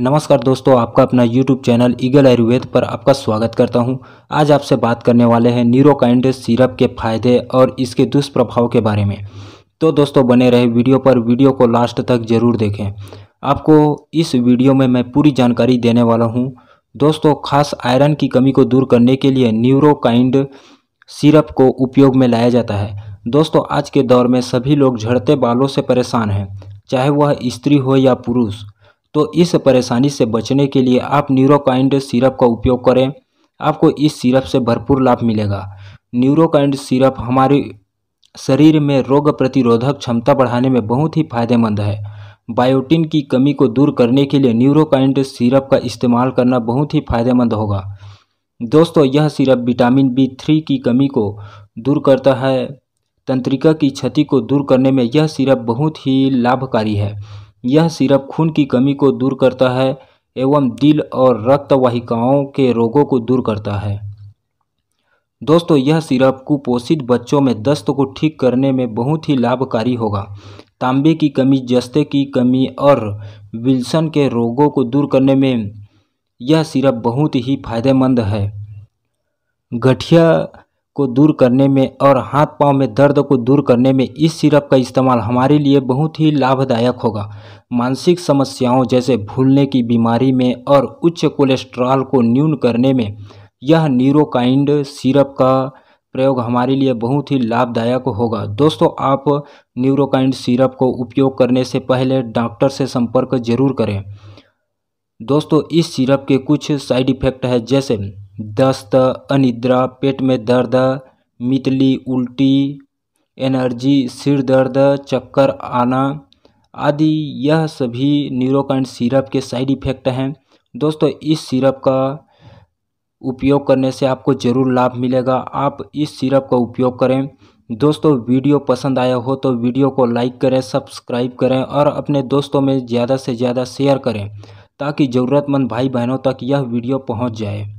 नमस्कार दोस्तों आपका अपना YouTube चैनल ईगल आयुर्वेद पर आपका स्वागत करता हूं। आज आपसे बात करने वाले हैं न्यूरोकाइंड सिरप के फायदे और इसके दुष्प्रभाव के बारे में तो दोस्तों बने रहे वीडियो पर वीडियो को लास्ट तक जरूर देखें आपको इस वीडियो में मैं पूरी जानकारी देने वाला हूँ दोस्तों खास आयरन की कमी को दूर करने के लिए न्यूरोकाइंड सिरप को उपयोग में लाया जाता है दोस्तों आज के दौर में सभी लोग झड़ते बालों से परेशान हैं चाहे वह स्त्री हो या पुरुष तो इस परेशानी से बचने के लिए आप न्यूरोकाइंड सिरप का उपयोग करें आपको इस सिरप से भरपूर लाभ मिलेगा न्यूरोकाइंड सिरप हमारे शरीर में रोग प्रतिरोधक क्षमता बढ़ाने में बहुत ही फायदेमंद है बायोटिन की कमी को दूर करने के लिए न्यूरोकाइंड सिरप का इस्तेमाल करना बहुत ही फायदेमंद होगा दोस्तों यह सिरप विटामिन बी थ्री की कमी को दूर करता है तंत्रिका की क्षति को दूर करने में यह सिरप बहुत ही लाभकारी है यह सिरप खून की कमी को दूर करता है एवं दिल और रक्त वाहिकाओं के रोगों को दूर करता है दोस्तों यह सिरप कुपोषित बच्चों में दस्त को ठीक करने में बहुत ही लाभकारी होगा तांबे की कमी जस्ते की कमी और विल्सन के रोगों को दूर करने में यह सिरप बहुत ही फायदेमंद है गठिया को दूर करने में और हाथ पाँव में दर्द को दूर करने में इस सिरप का इस्तेमाल हमारे लिए बहुत ही लाभदायक होगा मानसिक समस्याओं जैसे भूलने की बीमारी में और उच्च कोलेस्ट्रॉल को न्यून करने में यह न्यूरोकाइंड सिरप का प्रयोग हमारे लिए बहुत ही लाभदायक होगा दोस्तों आप न्यूरोकाइंड सिरप को उपयोग करने से पहले डॉक्टर से संपर्क जरूर करें दोस्तों इस सिरप के कुछ साइड इफ़ेक्ट है जैसे दस्त अनिद्रा पेट में दर्द मितली उल्टी एनर्जी सिर दर्द चक्कर आना आदि यह सभी न्यूरोकाइंड सिरप के साइड इफ़ेक्ट हैं दोस्तों इस सिरप का उपयोग करने से आपको ज़रूर लाभ मिलेगा आप इस सिरप का उपयोग करें दोस्तों वीडियो पसंद आया हो तो वीडियो को लाइक करें सब्सक्राइब करें और अपने दोस्तों में ज़्यादा से ज़्यादा शेयर करें ताकि ज़रूरतमंद भाई बहनों तक यह वीडियो पहुंच जाए